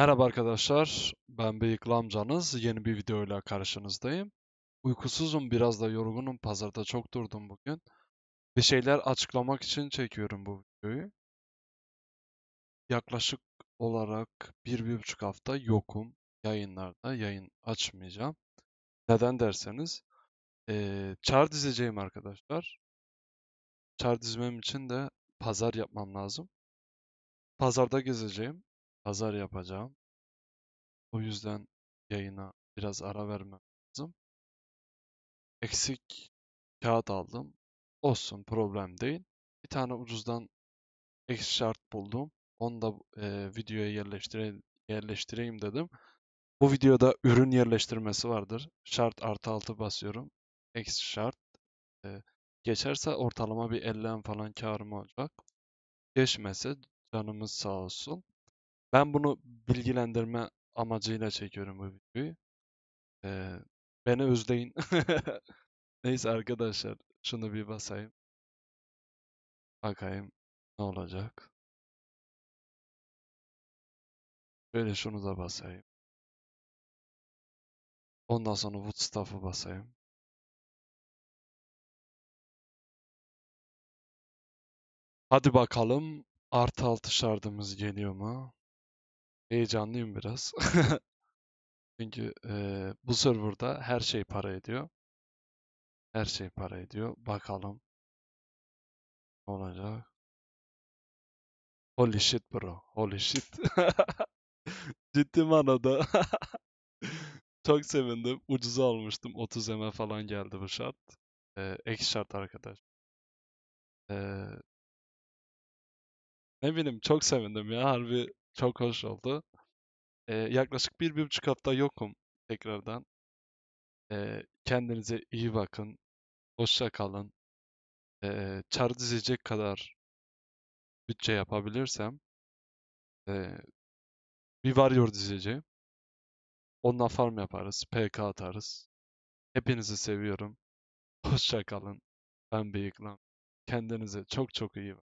Merhaba arkadaşlar, ben Bıyıklı amcanız. Yeni bir video ile karşınızdayım. Uykusuzum, biraz da yorgunum. Pazarda çok durdum bugün. Bir şeyler açıklamak için çekiyorum bu videoyu. Yaklaşık olarak bir, bir buçuk hafta yokum. Yayınlarda yayın açmayacağım. Neden derseniz, ee, çar dizeceğim arkadaşlar. Çar dizmem için de pazar yapmam lazım. Pazarda gezeceğim pazar yapacağım. O yüzden yayına biraz ara vermem lazım. Eksik kağıt aldım. Olsun problem değil. Bir tane ucuzdan ek şart buldum. Onu da e, videoya yerleştire, yerleştireyim dedim. Bu videoda ürün yerleştirmesi vardır. Şart artı altı basıyorum. Eksi şart. E, geçerse ortalama bir 50 falan karım olacak. Geçmese canımız sağ olsun. Ben bunu bilgilendirme amacıyla çekiyorum bu videoyu. Ee, beni özleyin. Neyse arkadaşlar şunu bir basayım. Bakayım ne olacak. Böyle şunu da basayım. Ondan sonra Woodstaff'ı basayım. Hadi bakalım artı altı şardımız geliyor mu? Heyecanlıyım biraz. Çünkü e, bu serverda her şey para ediyor. Her şey para ediyor. Bakalım ne olacak. Holy shit bro. Holy shit. Ciddi manada. Çok sevindim. Ucuza almıştım. 30 M falan geldi bu şart. Ee, ek şart arkadaş. Ee, ne bileyim çok sevindim ya. Harbi çok hoş oldu. Ee, yaklaşık bir, bir buçuk hafta yokum tekrardan. Ee, kendinize iyi bakın. Hoşça kalın. Ee, çar dizecek kadar bütçe yapabilirsem e, bir varıyor dizeceğim. Onunla farm yaparız. PK atarız. Hepinizi seviyorum. Hoşça kalın. Ben Bıyıklam. Kendinize çok çok iyi bakın.